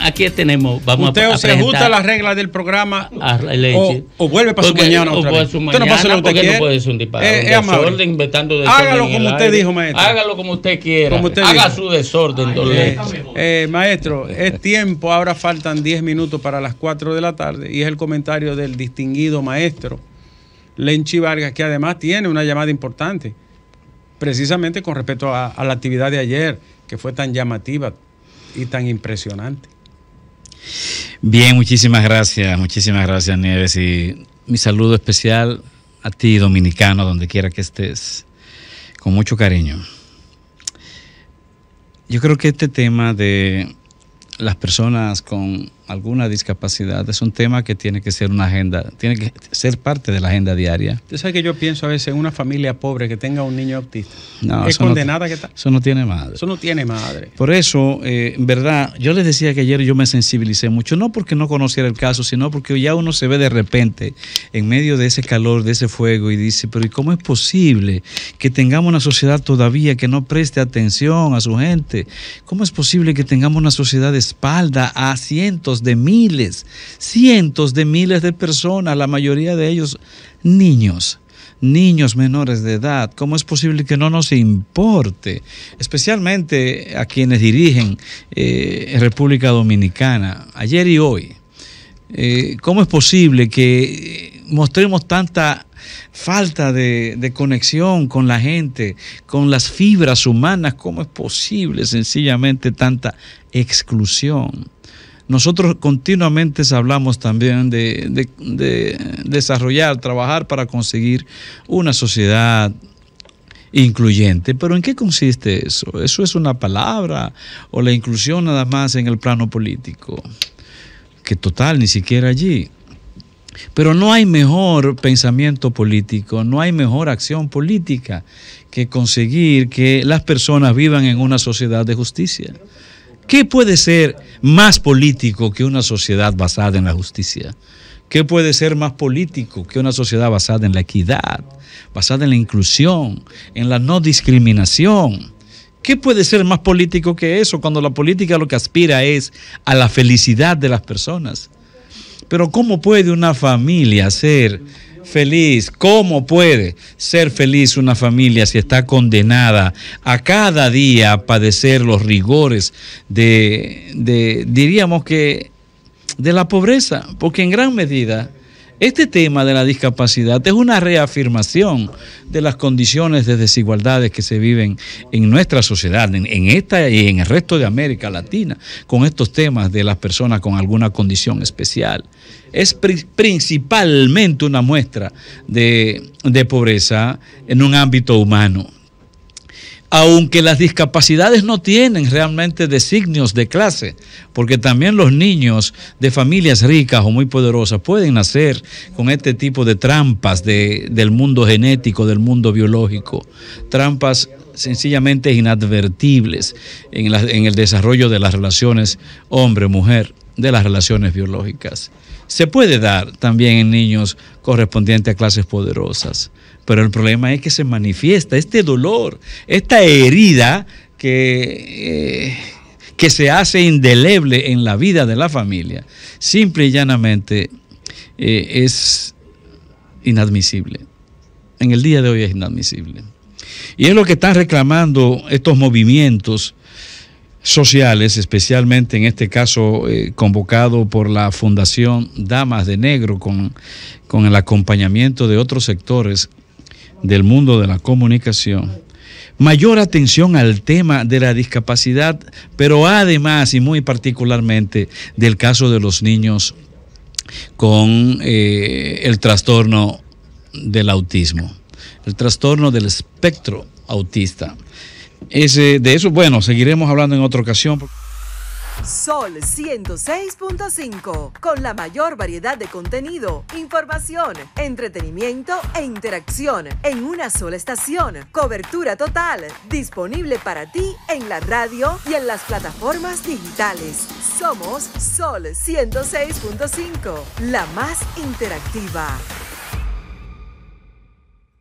aquí tenemos. Vamos usted o se ajusta las reglas del programa o, vuelve para su mañana. Otra no usted un disparo. Eh, eh, Hágalo como usted dijo, maestro. Hágalo como usted quiera. Haga su desorden, eh, maestro, es tiempo. Ahora faltan 10 minutos para las 4 de la tarde y es el comentario del distinguido maestro Lenchi Vargas, que además tiene una llamada importante, precisamente con respecto a la actividad de ayer, que fue tan llamativa y tan impresionante. Bien, muchísimas gracias, muchísimas gracias Nieves y mi saludo especial a ti, dominicano, donde quiera que estés, con mucho cariño. Yo creo que este tema de las personas con alguna discapacidad es un tema que tiene que ser una agenda, tiene que ser parte de la agenda diaria. ¿Usted sabe que yo pienso a veces en una familia pobre que tenga un niño autista. No, es condenada que Eso no tiene madre. Eso no tiene madre. Por eso, eh, en verdad, yo les decía que ayer yo me sensibilicé mucho, no porque no conociera el caso, sino porque ya uno se ve de repente en medio de ese calor, de ese fuego y dice, pero ¿y cómo es posible que tengamos una sociedad todavía que no preste atención a su gente? ¿Cómo es posible que tengamos una sociedad de espalda a cientos de miles, cientos de miles de personas, la mayoría de ellos niños niños menores de edad. ¿Cómo es posible que no nos importe? Especialmente a quienes dirigen eh, República Dominicana, ayer y hoy. Eh, ¿Cómo es posible que mostremos tanta falta de, de, conexión con la gente, con las fibras humanas? ¿Cómo es posible sencillamente tanta exclusión? Nosotros continuamente hablamos también de, desarrollar, trabajar para conseguir una sociedad incluyente. Pero ¿en qué consiste eso? ¿Eso es una palabra o la inclusión nada más en el plano político? Que total, ni siquiera allí. Pero no hay mejor pensamiento político, no hay mejor acción política que conseguir que las personas vivan en una sociedad de justicia. ¿Qué puede ser más político que una sociedad basada en la justicia? ¿Qué puede ser más político que una sociedad basada en la equidad, basada en la inclusión, en la no discriminación? ¿Qué puede ser más político que eso cuando la política lo que aspira es a la felicidad de las personas? Pero ¿cómo puede una familia ser feliz. ¿Cómo puede ser feliz una familia si está condenada a cada día a padecer los rigores de, de diríamos que, de la pobreza? Porque en gran medida este tema de la discapacidad es una reafirmación de las condiciones de desigualdades que se viven en nuestra sociedad, en, esta y en el resto de América Latina, con estos temas de las personas con alguna condición especial. Es principalmente una muestra de pobreza en un ámbito humano aunque las discapacidades no tienen realmente designios de clase, porque también los niños de familias ricas o muy poderosas pueden nacer con este tipo de trampas del mundo genético, del mundo biológico, trampas sencillamente inadvertibles en el desarrollo de las relaciones hombre-mujer, de las relaciones biológicas se puede dar también en niños correspondientes a clases poderosas, pero el problema es que se manifiesta este dolor, esta herida que, eh, que se hace indeleble en la vida de la familia, simple y llanamente eh, es inadmisible. En el día de hoy es inadmisible. Y es lo que están reclamando estos movimientos sociales, especialmente en este caso eh, convocado por la Fundación Damas de Negro, con, el acompañamiento de otros sectores del mundo de la comunicación, mayor atención al tema de la discapacidad, pero además y muy particularmente del caso de los niños con eh, el trastorno del autismo, el trastorno del espectro autista de eso, bueno, seguiremos hablando en otra ocasión. Sol 106.5, con la mayor variedad de contenido, información, entretenimiento e interacción en una sola estación. Cobertura total, disponible para ti en la radio y en las plataformas digitales. Somos Sol 106.5, la más interactiva.